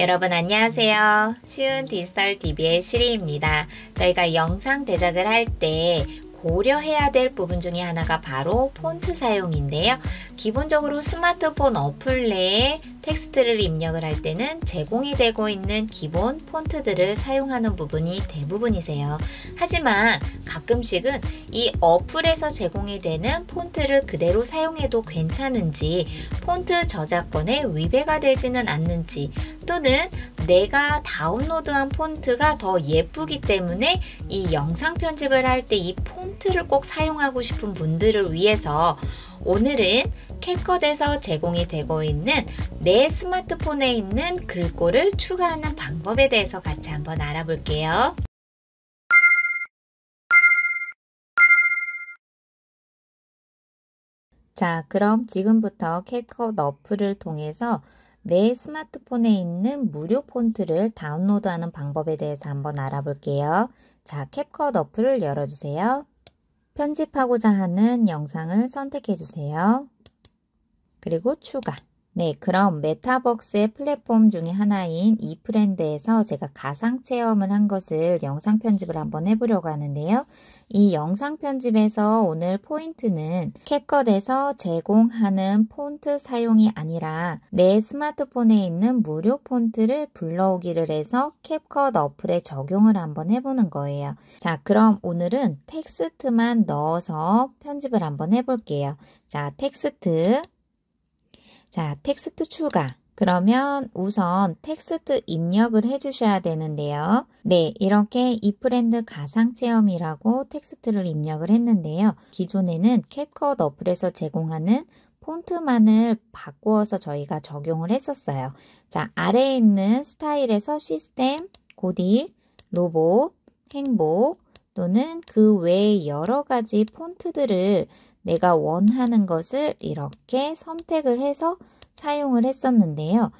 여러분 안녕하세요. 쉬운 디지털 TV의 시리입니다. 저희가 영상 제작을 할 때 고려해야 될 부분 중에 하나가 바로 폰트 사용인데요. 기본적으로 스마트폰 어플 내에 텍스트를 입력을 할 때는 제공이 되고 있는 기본 폰트들을 사용하는 부분이 대부분이세요. 하지만 가끔씩은 이 어플에서 제공이 되는 폰트를 그대로 사용해도 괜찮은지 폰트 저작권에 위배가 되지는 않는지 또는 내가 다운로드한 폰트가 더 예쁘기 때문에 이 영상 편집을 할 때 이 폰트를 꼭 사용하고 싶은 분들을 위해서 오늘은 캡컷에서 제공이 되고 있는 내 스마트폰에 있는 글꼴을 추가하는 방법에 대해서 같이 한번 알아볼게요. 자, 그럼 지금부터 캡컷 어플을 통해서 내 스마트폰에 있는 무료 폰트를 다운로드하는 방법에 대해서 한번 알아볼게요. 자, 캡컷 어플을 열어주세요. 편집하고자 하는 영상을 선택해주세요. 그리고 추가. 네, 그럼 메타버스의 플랫폼 중에 하나인 이프렌드에서 제가 가상 체험을 한 것을 영상 편집을 한번 해보려고 하는데요. 이 영상 편집에서 오늘 포인트는 캡컷에서 제공하는 폰트 사용이 아니라 내 스마트폰에 있는 무료 폰트를 불러오기를 해서 캡컷 어플에 적용을 한번 해보는 거예요. 자, 그럼 오늘은 텍스트만 넣어서 편집을 한번 해볼게요. 자, 텍스트 자, 텍스트 추가. 그러면 우선 텍스트 입력을 해주셔야 되는데요. 네, 이렇게 이프랜드 가상체험이라고 텍스트를 입력을 했는데요. 기존에는 캡컷 어플에서 제공하는 폰트만을 바꾸어서 저희가 적용을 했었어요. 자, 아래에 있는 스타일에서 시스템, 고딕, 로봇, 행복, 또는 그 외의 여러 가지 폰트들을 내가 원하는 것을 이렇게 선택을 해서 사용을 했었는데요.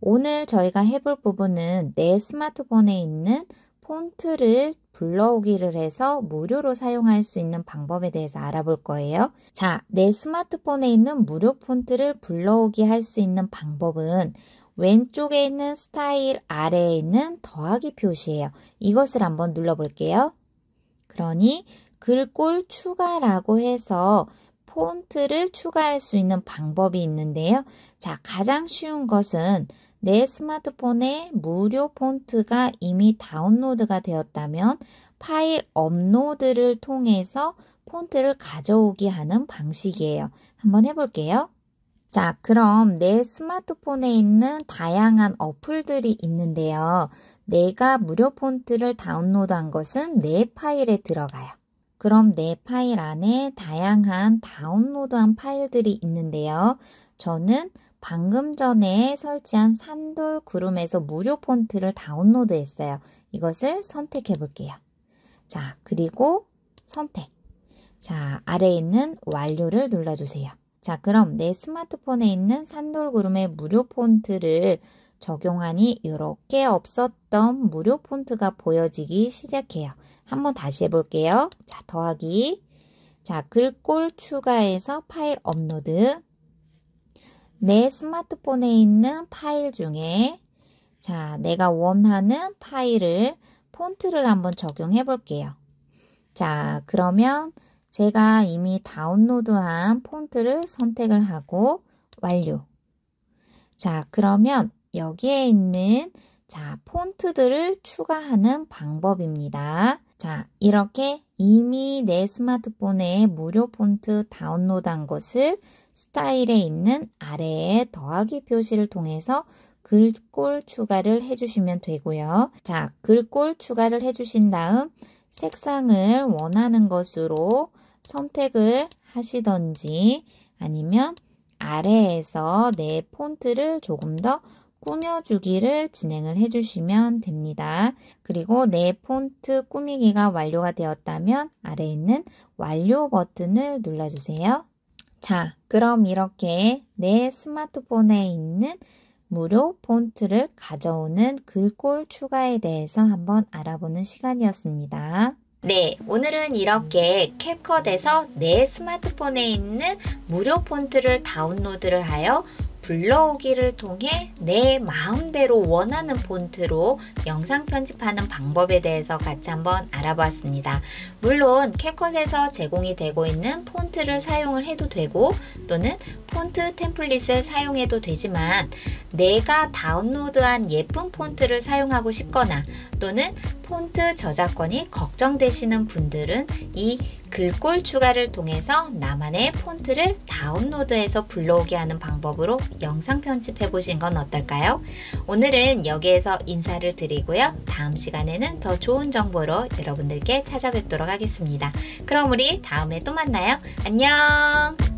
오늘 저희가 해볼 부분은 내 스마트폰에 있는 폰트를 불러오기를 해서 무료로 사용할 수 있는 방법에 대해서 알아볼 거예요. 자, 내 스마트폰에 있는 무료 폰트를 불러오기 할 수 있는 방법은 왼쪽에 있는 스타일 아래에 있는 더하기 표시예요. 이것을 한번 눌러볼게요. 그러니 글꼴 추가라고 해서 폰트를 추가할 수 있는 방법이 있는데요. 자, 가장 쉬운 것은 내 스마트폰에 무료 폰트가 이미 다운로드가 되었다면 파일 업로드를 통해서 폰트를 가져오게 하는 방식이에요. 한번 해볼게요. 자, 그럼 내 스마트폰에 있는 다양한 어플들이 있는데요. 내가 무료 폰트를 다운로드한 것은 내 파일에 들어가요. 그럼 내 파일 안에 다양한 다운로드한 파일들이 있는데요. 저는 방금 전에 설치한 산돌 구름에서 무료 폰트를 다운로드 했어요. 이것을 선택해 볼게요. 자, 그리고 선택. 자, 아래에 있는 완료를 눌러주세요. 자, 그럼 내 스마트폰에 있는 산돌구름의 무료 폰트를 적용하니 이렇게 없었던 무료 폰트가 보여지기 시작해요. 한번 다시 해볼게요. 자, 더하기. 자, 글꼴 추가해서 파일 업로드. 내 스마트폰에 있는 파일 중에 자, 내가 원하는 파일을 폰트를 한번 적용해 볼게요. 자, 그러면 제가 이미 다운로드한 폰트를 선택을 하고 완료. 자, 그러면 여기에 있는 자, 폰트들을 추가하는 방법입니다. 자, 이렇게 이미 내 스마트폰에 무료 폰트 다운로드한 것을 스타일에 있는 아래에 더하기 표시를 통해서 글꼴 추가를 해주시면 되고요. 자, 글꼴 추가를 해주신 다음 색상을 원하는 것으로 선택을 하시던지 아니면 아래에서 내 폰트를 조금 더 꾸며주기를 진행을 해주시면 됩니다. 그리고 내 폰트 꾸미기가 완료가 되었다면 아래 있는 완료 버튼을 눌러주세요. 자, 그럼 이렇게 내 스마트폰에 있는 무료 폰트를 가져오는 글꼴 추가에 대해서 한번 알아보는 시간이었습니다. 네, 오늘은 이렇게 캡컷에서 내 스마트폰에 있는 무료 폰트를 다운로드를 하여 불러오기를 통해 내 마음대로 원하는 폰트로 영상 편집하는 방법에 대해서 같이 한번 알아봤습니다. 물론 캡컷에서 제공이 되고 있는 폰트를 사용을 해도 되고 또는 폰트 템플릿을 사용해도 되지만 내가 다운로드한 예쁜 폰트를 사용하고 싶거나 또는 폰트 저작권이 걱정되시는 분들은 이 글꼴 추가를 통해서 나만의 폰트를 다운로드해서 불러오게 하는 방법으로 영상 편집해 보신 건 어떨까요? 오늘은 여기에서 인사를 드리고요. 다음 시간에는 더 좋은 정보로 여러분들께 찾아뵙도록 하겠습니다. 그럼 우리 다음에 또 만나요. 안녕!